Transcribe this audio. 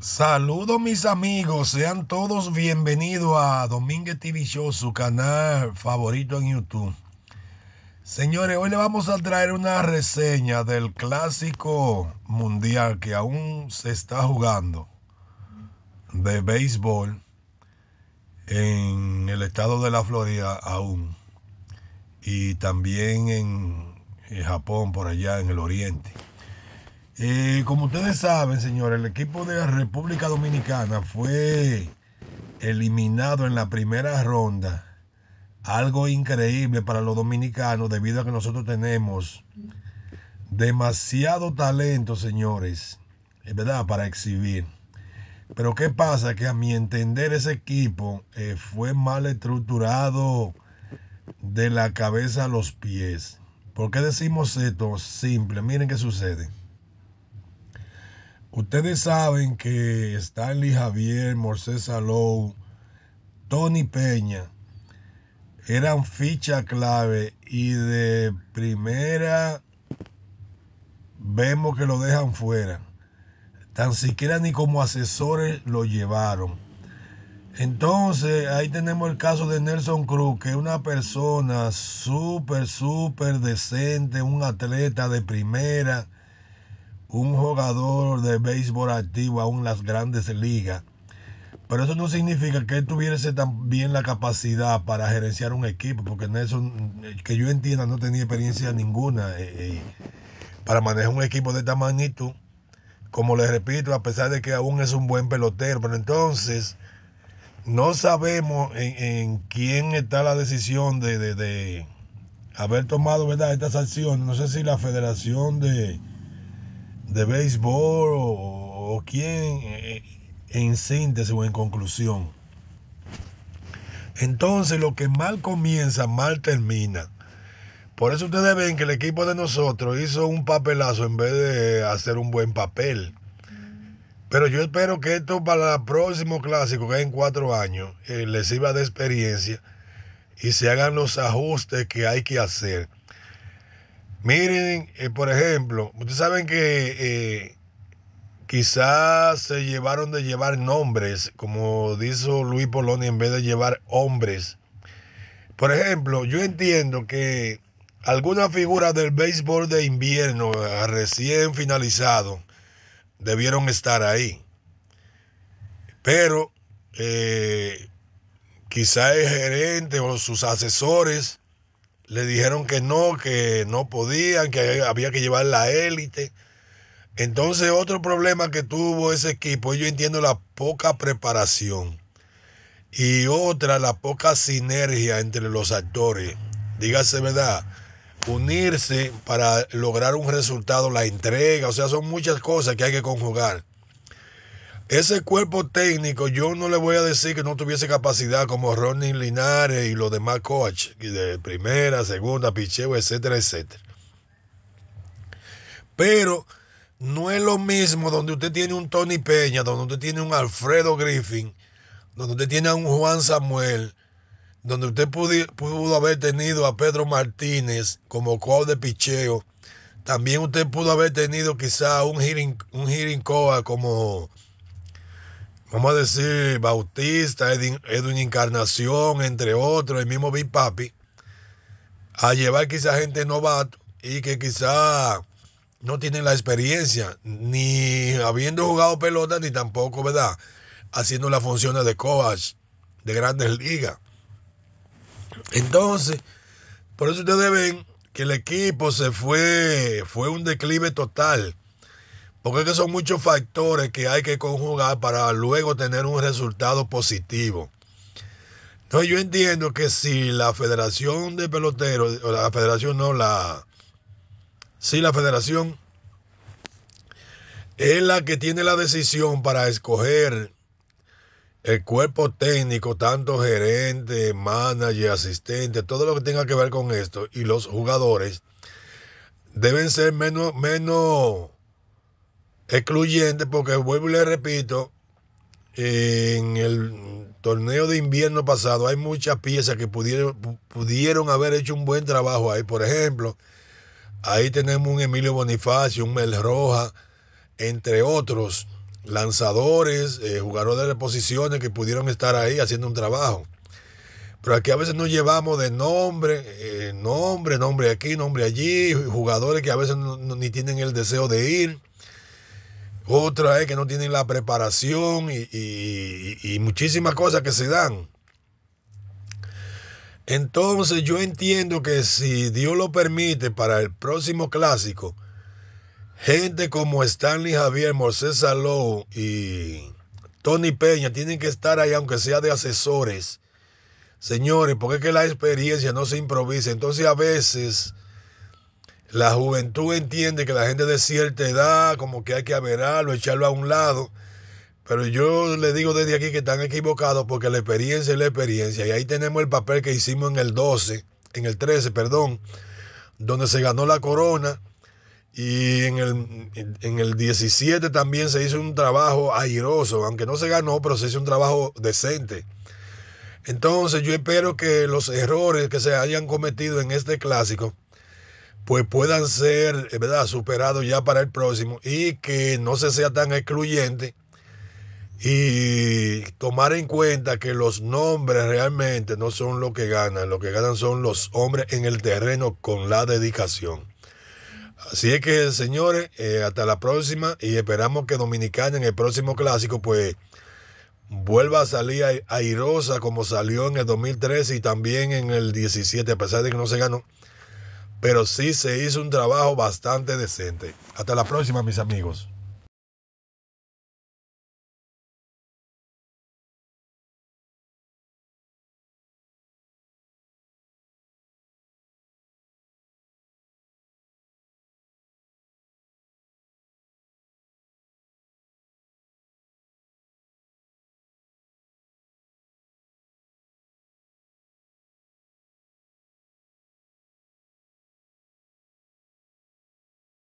Saludos mis amigos, sean todos bienvenidos a Domínguez TV Show, su canal favorito en YouTube. Señores, hoy le vamos a traer una reseña del clásico mundial que aún se está jugando de béisbol en el estado de la Florida aún y también en Japón por allá en el oriente. Eh, como ustedes saben, señores, el equipo de la República Dominicana fue eliminado en la primera ronda. Algo increíble para los dominicanos debido a que nosotros tenemos demasiado talento, señores, es eh, verdad, para exhibir. Pero ¿qué pasa? Que a mi entender ese equipo eh, fue mal estructurado de la cabeza a los pies. ¿Por qué decimos esto? Simple, miren qué sucede. Ustedes saben que Stanley Javier, Morcés Salou, Tony Peña eran ficha clave y de primera vemos que lo dejan fuera. Tan siquiera ni como asesores lo llevaron. Entonces ahí tenemos el caso de Nelson Cruz, que es una persona súper, súper decente, un atleta de primera un jugador de béisbol activo aún en las grandes ligas. Pero eso no significa que él tuviese también la capacidad para gerenciar un equipo, porque Nelson, que yo entienda, no tenía experiencia ninguna eh, eh, para manejar un equipo de esta magnitud. Como les repito, a pesar de que aún es un buen pelotero, pero entonces no sabemos en, quién está la decisión de, de haber tomado ¿verdad? estas acciones. No sé si la Federación de, de béisbol o, quien quién eh, en síntesis o en conclusión. Entonces lo que mal comienza, mal termina. Por eso ustedes ven que el equipo de nosotros hizo un papelazo en vez de hacer un buen papel. Pero yo espero que esto para el próximo clásico, que es en cuatro años, eh, les sirva de experiencia y se hagan los ajustes que hay que hacer. Miren, eh, por ejemplo, ustedes saben que eh, quizás se llevaron de llevar nombres, como dijo Luis Poloni, en vez de llevar hombres. Por ejemplo, yo entiendo que algunas figuras del béisbol de invierno eh, recién finalizado debieron estar ahí. Pero quizás quizá el gerente o sus asesores le dijeron que no, que no podían, que había que llevar la élite. Entonces, otro problema que tuvo ese equipo, yo entiendo la poca preparación y otra, la poca sinergia entre los actores. Dígase verdad, unirse para lograr un resultado, la entrega, o sea, son muchas cosas que hay que conjugar. Ese cuerpo técnico, yo no le voy a decir que no tuviese capacidad como Ronnie Linares y los demás coaches, de primera, segunda, picheo, etcétera, etcétera. Pero no es lo mismo donde usted tiene un Tony Peña, donde usted tiene un Alfredo Griffin, donde usted tiene a un Juan Samuel, donde usted pudo, haber tenido a Pedro Martínez como coach de picheo. También usted pudo haber tenido quizá un Hirinkoa un como vamos a decir, Bautista, Edwin Encarnación, entre otros, el mismo Big Papi, a llevar quizá gente novato y que quizá no tienen la experiencia, ni habiendo jugado pelota, ni tampoco, ¿verdad? Haciendo las funciones de coach de grandes ligas. Entonces, por eso ustedes ven que el equipo se fue, fue un declive total. Porque es que son muchos factores que hay que conjugar para luego tener un resultado positivo. Entonces yo entiendo que si la Federación de Peloteros, o la Federación no, la... Si la Federación es la que tiene la decisión para escoger el cuerpo técnico, tanto gerente, manager, asistente, todo lo que tenga que ver con esto, y los jugadores deben ser menos, menos excluyente porque vuelvo y le repito, en el torneo de invierno pasado hay muchas piezas que pudieron, pudieron haber hecho un buen trabajo ahí. Por ejemplo, ahí tenemos un Emilio Bonifacio, un Mel Roja, entre otros lanzadores, eh, jugadores de posiciones que pudieron estar ahí haciendo un trabajo. Pero aquí a veces nos llevamos de nombre, eh, nombre, nombre aquí, nombre allí, jugadores que a veces ni tienen el deseo de ir. Otra es que no tienen la preparación y, muchísimas cosas que se dan. Entonces yo entiendo que si Dios lo permite para el próximo clásico, gente como Stanley Javier, Moisés Saló y Tony Peña tienen que estar ahí aunque sea de asesores. Señores, porque es que la experiencia no se improvisa. Entonces a veces la juventud entiende que la gente de cierta edad, como que hay que averarlo, echarlo a un lado. Pero yo le digo desde aquí que están equivocados porque la experiencia es la experiencia. Y ahí tenemos el papel que hicimos en el 12, en el 13, perdón, donde se ganó la corona. Y en el, en el 17 también se hizo un trabajo airoso, aunque no se ganó, pero se hizo un trabajo decente. Entonces yo espero que los errores que se hayan cometido en este clásico pues puedan ser eh, ¿verdad? superados ya para el próximo y que no se sea tan excluyente y tomar en cuenta que los nombres realmente no son lo que ganan, lo que ganan son los hombres en el terreno con la dedicación. Así es que señores, eh, hasta la próxima y esperamos que Dominicana en el próximo clásico pues vuelva a salir airosa como salió en el 2013 y también en el 17, a pesar de que no se ganó pero sí se hizo un trabajo bastante decente. Hasta la próxima, mis amigos.